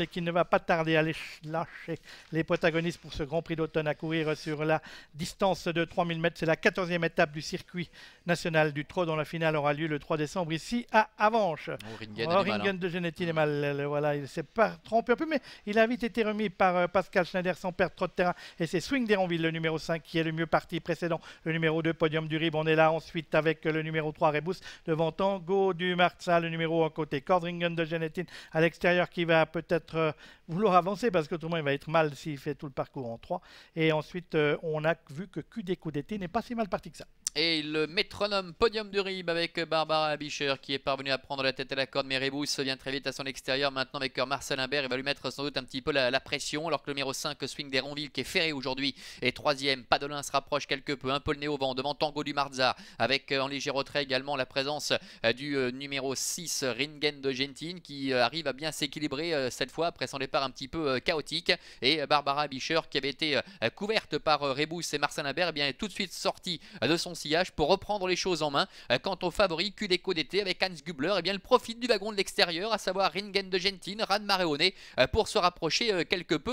et qui ne va pas tarder à les lâcher. Les protagonistes pour ce Grand Prix d'automne à courir sur la distance de 3000 mètres, c'est la 14e étape du circuit national du Trot dont la finale aura lieu le 3 décembre ici à Avanche. Oringen, de Genetti est mal, voilà, il s'est pas trompé un peu, mais il a vite été remis par euh, Pascal Schneider sans perdre trop de terrain. Et c'est Swing d'Héronville, le numéro 5, qui est le mieux parti précédent. Le numéro 2, Podium du Rib, on est là ensuite avec euh, le numéro 3, Rebus, devant Tango du Marza, le numéro 1 côté. Cordringen de Genetti à l'extérieur qui va peut-être être euh, vouloir avancer parce que le il va être mal s'il fait tout le parcours en 3. Et ensuite, euh, on a vu que QD d'été n'est pas si mal parti que ça. Et le métronome podium de Rib avec Barbara Bicher qui est parvenue à prendre la tête à la corde. Mais Rebus vient très vite à son extérieur. Maintenant avec euh, Marcel Imbert, il va lui mettre sans doute un petit peu la, pression. Alors que le numéro 5, Swing des Ronville, qui est ferré aujourd'hui, est troisième. Padolin se rapproche quelque peu. Un peu le nez au vent devant Tango du Marza. Avec euh, en léger retrait également la présence euh, du numéro 6, Ringen de Gentine, qui arrive à bien s'équilibrer cette fois après son départ un petit peu chaotique. Et Barbara Bicher qui avait été couverte par Rebus et Marcel Imbert, eh bien, est tout de suite sortie de son pour reprendre les choses en main. Euh, quant au favori, Cudeco d'été avec Hans Gubler, eh bien, le profite du wagon de l'extérieur, à savoir Ringen de Gentin, Ran Maréoné, euh, pour se rapprocher euh, quelque peu.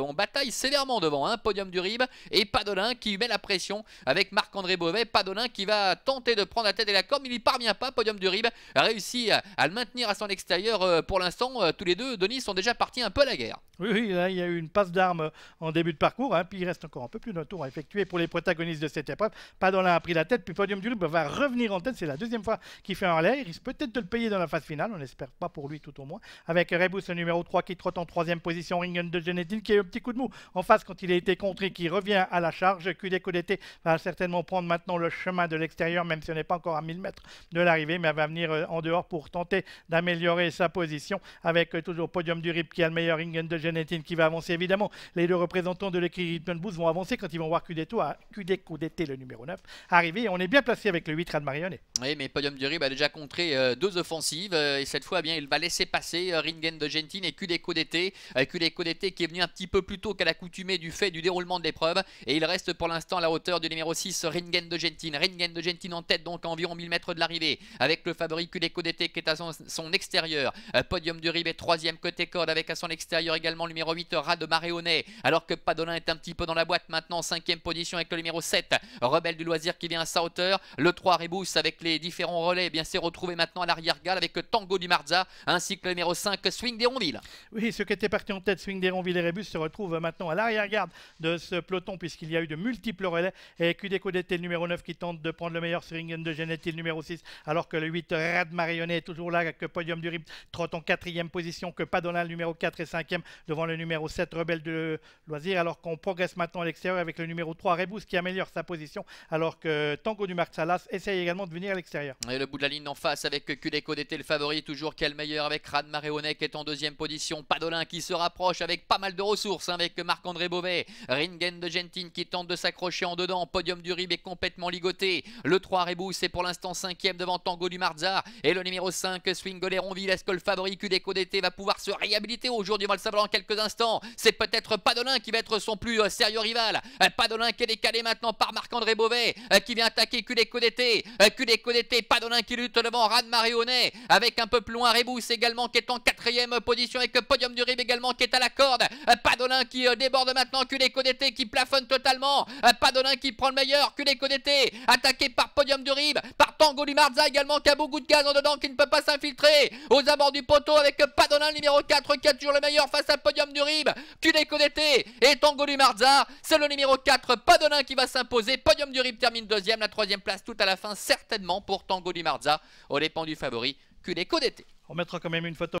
On bataille sévèrement devant, un hein, podium du Rib et Padolin qui met la pression avec Marc-André Beauvais. Padolin qui va tenter de prendre la tête et la corde, mais il n'y parvient pas. Podium du Rib réussit à le maintenir à son extérieur. Pour l'instant, tous les deux, Denis, sont déjà partis un peu à la guerre. Oui, oui il y a eu une passe d'armes en début de parcours, hein, puis il reste encore un peu plus d'un tour à effectuer pour les protagonistes de cette épreuve. Padolin pris la tête, puis Podium du Libre va revenir en tête. C'est la deuxième fois qu'il fait un relais. Il risque peut-être de le payer dans la phase finale. On n'espère pas pour lui, tout au moins. Avec Rebus, le numéro 3, qui trotte en troisième position. Ringen de Genetine, qui a eu un petit coup de mou en face quand il a été contré, qui revient à la charge. Kudeko d'été va certainement prendre maintenant le chemin de l'extérieur, même si on n'est pas encore à 1000 mètres de l'arrivée, mais elle va venir euh, en dehors pour tenter d'améliorer sa position. Avec euh, toujours Podium du Rip qui a le meilleur Ringen de Genetine qui va avancer, évidemment. Les deux représentants de l'équipe Boost vont avancer quand ils vont voir Kudeko, à euh, le numéro 9 arriver. On est bien placé avec le 8 de Marionnet. Oui, mais Podium Rib bah, a déjà contré euh, deux offensives. Euh, et cette fois, eh bien, il va laisser passer euh, Ringen de Gentine et Kudeko d'été. Kudeko d'été qui est venu un petit peu plus tôt qu'à l'accoutumée du fait du déroulement de l'épreuve. Et il reste pour l'instant à la hauteur du numéro 6, Ringen de Gentine. Ringen de Gentine en tête, donc à environ 1000 mètres de l'arrivée. Avec le favori Kudeko d'été qui est à son, extérieur. Podium Rib est troisième côté corde avec à son extérieur également le numéro 8, Rad Marionnet. Alors que Padolin est un petit peu dans la boîte maintenant, cinquième position avec le numéro 7, Rebelle du loisir bien à sa hauteur. Le 3 Rebus avec les différents relais, bien s'est retrouvé maintenant à l'arrière-garde avec Tango du Marza ainsi que le numéro 5 Swing d'Héronville. Oui, ce qui était parti en tête, Swing d'Héronville et Rebus se retrouve maintenant à l'arrière-garde de ce peloton puisqu'il y a eu de multiples relais et Cudeco d'été, le numéro 9 qui tente de prendre le meilleur swing de Genetti le numéro 6 alors que le 8 Rad Marionnet est toujours là avec Podium du Rip trotte en quatrième position que Padonal numéro 4 et 5e devant le numéro 7 Rebelle de Loisir alors qu'on progresse maintenant à l'extérieur avec le numéro 3 Rebus qui améliore sa position alors que euh, Tango du Marzalas essaye également de venir à l'extérieur. Et le bout de la ligne en face avec Kudeko d'été le favori, toujours meilleur avec Radmar Qui est en deuxième position. Padolin qui se rapproche avec pas mal de ressources hein, avec Marc-André Beauvais. Ringen de Gentin qui tente de s'accrocher en dedans. Podium du Rib est complètement ligoté. Le 3 Rebou c'est pour l'instant cinquième devant Tango du Marzal Et le numéro 5 Swingolet Ronville. Est-ce que le favori Kudeko d'été va pouvoir se réhabiliter aujourd'hui jour va le en quelques instants. C'est peut-être Padolin qui va être son plus euh, sérieux rival. Euh, Padolin qui est décalé maintenant par Marc-André Beauvais. Euh, qui vient attaquer Kudeko d'été. Euh, Kudeko d'été, Padonin qui lutte devant Rad Marionnet. Avec un peu plus loin Rebus également qui est en quatrième position avec Podium du Rib également qui est à la corde. Euh, Padonin qui déborde maintenant Kudeko qui plafonne totalement. Padonin qui prend le meilleur. Kudeko attaqué par Podium du Rib. Par Tango Marza également qui a beaucoup de gaz en dedans qui ne peut pas s'infiltrer. Aux abords du poteau avec Padonin numéro 4 qui a toujours le meilleur face à Podium du Rib. Kudeko et Tango Marza. C'est le numéro 4 Padonin qui va s'imposer. Podium du Rib termine deuxième, la troisième place tout à la fin, certainement pour Tango Di Marza, aux dépens du favori les d'été. On mettra quand même une photo.